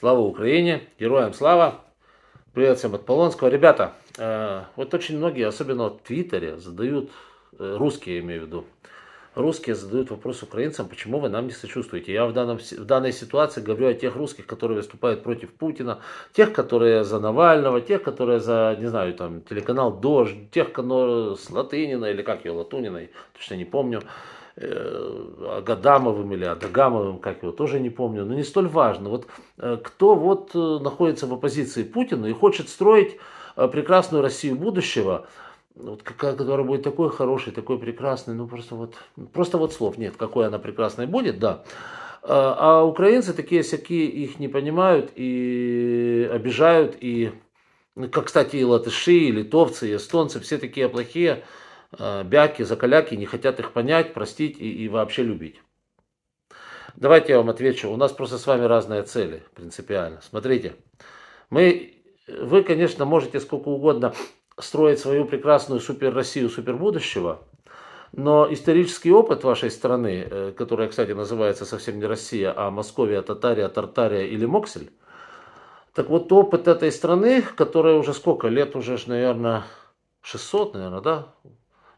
Слава Украине, героям слава. Привет всем от Полонского. Ребята, э, вот очень многие, особенно в Твиттере, задают, э, русские имею в виду, русские задают вопрос украинцам, почему вы нам не сочувствуете. Я в, данном, в данной ситуации говорю о тех русских, которые выступают против Путина, тех, которые за Навального, тех, которые за, не знаю, там, телеканал «Дождь», тех, которые с Латынина или как ее, Латуниной, точно не помню. Э, Агадамовым или Адагамовым, как его, тоже не помню, но не столь важно. Вот э, кто вот э, находится в оппозиции Путина и хочет строить прекрасную Россию будущего, вот какая, которая будет такой хорошей, такой прекрасной, ну просто вот, просто вот слов нет, какой она прекрасной будет, да. А, а украинцы такие всякие их не понимают и обижают, и, ну, как, кстати, и латыши, и литовцы, и эстонцы, все такие плохие, а, бяки, закаляки, не хотят их понять, простить и, и вообще любить. Давайте я вам отвечу. У нас просто с вами разные цели, принципиально. Смотрите, мы, вы, конечно, можете сколько угодно строить свою прекрасную супер Россию супер будущего, но исторический опыт вашей страны, э, которая, кстати, называется совсем не Россия, а Московия, Татария, Тартария или Моксель, так вот опыт этой страны, которая уже сколько лет, уже, наверное, 600, наверное, да?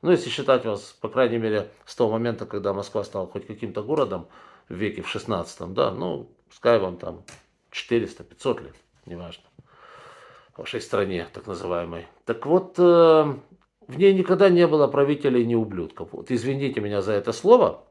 Ну, если считать вас, по крайней мере, с того момента, когда Москва стала хоть каким-то городом в веке в 16, да, ну, пускай вам там 400-500 лет, неважно вашей стране, так называемой. Так вот, эм, в ней никогда не было правителей ни ублюдков. Вот извините меня за это слово,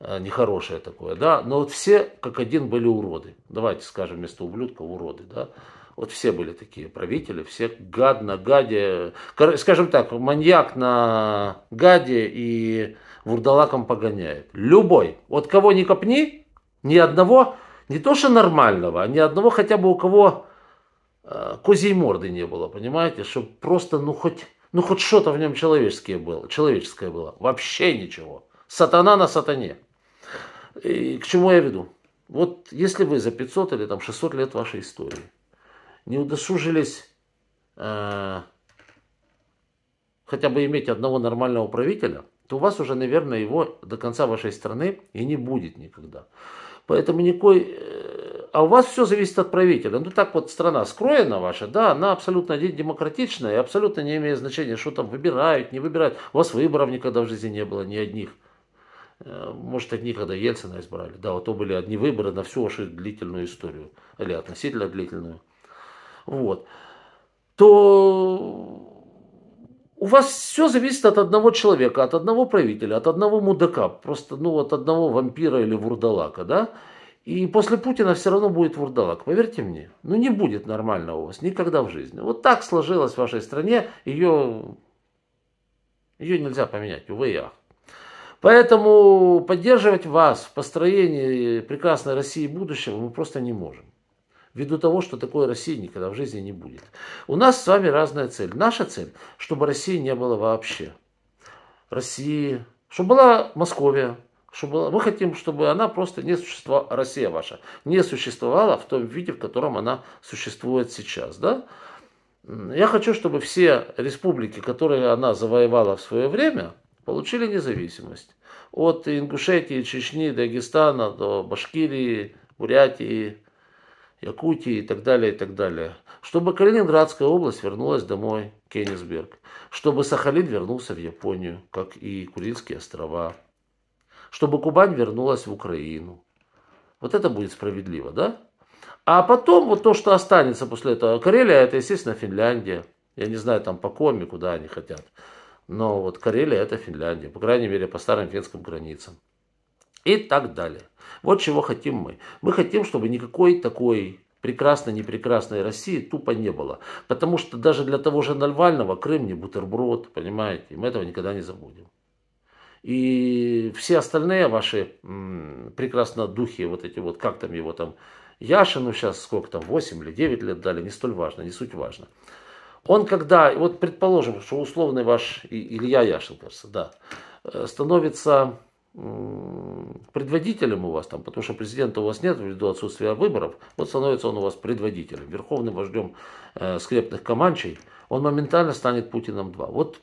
э, нехорошее такое, да, но вот все как один были уроды. Давайте скажем вместо ублюдков уроды, да. Вот все были такие правители, все гадно, на гаде, скажем так, маньяк на гаде и вурдалаком погоняет. Любой. Вот кого ни копни, ни одного, не то что нормального, а ни одного хотя бы у кого Э, козьей морды не было, понимаете, чтобы просто, ну хоть, ну хоть что-то в нем человеческое было, человеческое было, вообще ничего. Сатана на сатане. И к чему я веду? Вот если вы за 500 или там 600 лет вашей истории не удосужились э, хотя бы иметь одного нормального правителя, то у вас уже, наверное, его до конца вашей страны и не будет никогда. Поэтому никакой э, а у вас все зависит от правителя. Ну так вот страна скроена ваша, да, она абсолютно демократичная, и абсолютно не имеет значения, что там выбирают, не выбирают. У вас выборов никогда в жизни не было, ни одних. Э, может, одни, когда Ельцина избрали. Да, вот то были одни выборы на всю вашу длительную историю, или относительно длительную. Вот. То у вас все зависит от одного человека, от одного правителя, от одного мудака, просто ну, от одного вампира или вурдалака, да? И после Путина все равно будет вурдалак, поверьте мне. Ну не будет нормального у вас никогда в жизни. Вот так сложилось в вашей стране, ее, ее нельзя поменять, увы и ах. Поэтому поддерживать вас в построении прекрасной России будущего мы просто не можем. Ввиду того, что такой России никогда в жизни не будет. У нас с вами разная цель. Наша цель, чтобы России не было вообще. России, чтобы была Московия, чтобы, мы хотим, чтобы она просто не существовала, Россия ваша, не существовала в том виде, в котором она существует сейчас. Да? Я хочу, чтобы все республики, которые она завоевала в свое время, получили независимость. От Ингушетии, Чечни, Дагестана до Башкирии, Бурятии, Якутии и так далее, и так далее. Чтобы Калининградская область вернулась домой, Кенисберг. Чтобы Сахалин вернулся в Японию, как и Курильские острова чтобы Кубань вернулась в Украину. Вот это будет справедливо, да? А потом вот то, что останется после этого, Карелия, это, естественно, Финляндия. Я не знаю, там по коме, куда они хотят. Но вот Карелия это Финляндия, по крайней мере, по старым финским границам. И так далее. Вот чего хотим мы. Мы хотим, чтобы никакой такой прекрасной, непрекрасной России тупо не было. Потому что даже для того же Навального Крым не бутерброд, понимаете? И мы этого никогда не забудем. И все остальные ваши прекрасно духи, вот эти вот, как там его там, Яшину сейчас сколько там, 8 или 9 лет дали, не столь важно, не суть важно. Он когда, вот предположим, что условный ваш Илья Яшин, кажется, да, э, становится предводителем у вас там, потому что президента у вас нет ввиду отсутствия выборов, вот становится он у вас предводителем, верховным вождем э, скрепных команчей, он моментально станет Путиным 2. Вот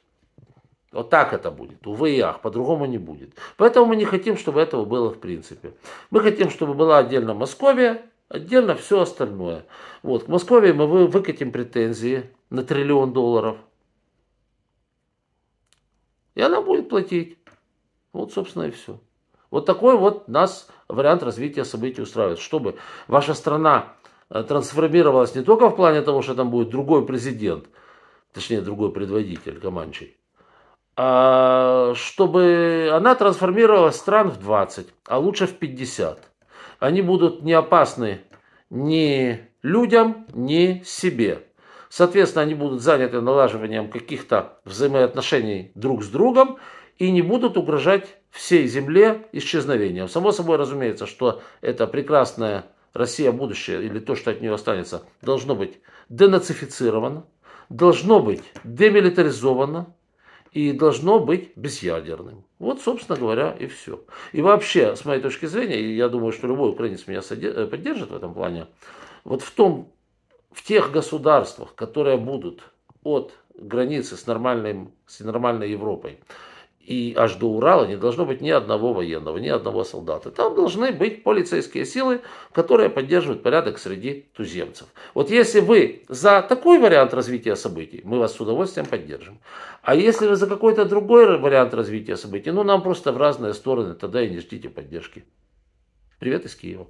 вот так это будет. Увы и ах, по-другому не будет. Поэтому мы не хотим, чтобы этого было в принципе. Мы хотим, чтобы была отдельно Московия, отдельно все остальное. Вот, к Московии мы выкатим претензии на триллион долларов. И она будет платить. Вот, собственно, и все. Вот такой вот нас вариант развития событий устраивает. Чтобы ваша страна э, трансформировалась не только в плане того, что там будет другой президент, точнее, другой предводитель, Команчий, а, чтобы она трансформировала стран в 20, а лучше в 50. Они будут не опасны ни людям, ни себе. Соответственно, они будут заняты налаживанием каких-то взаимоотношений друг с другом и не будут угрожать всей земле исчезновением. Само собой разумеется, что это прекрасная Россия будущее или то, что от нее останется, должно быть денацифицировано, должно быть демилитаризовано, и должно быть безъядерным. Вот, собственно говоря, и все. И вообще, с моей точки зрения, я думаю, что любой украинец меня э, поддержит в этом плане, вот в том, в тех государствах, которые будут от границы с, нормальным, с нормальной Европой, и аж до Урала не должно быть ни одного военного, ни одного солдата. Там должны быть полицейские силы, которые поддерживают порядок среди туземцев. Вот если вы за такой вариант развития событий, мы вас с удовольствием поддержим. А если вы за какой-то другой вариант развития событий, ну нам просто в разные стороны, тогда и не ждите поддержки. Привет из Киева.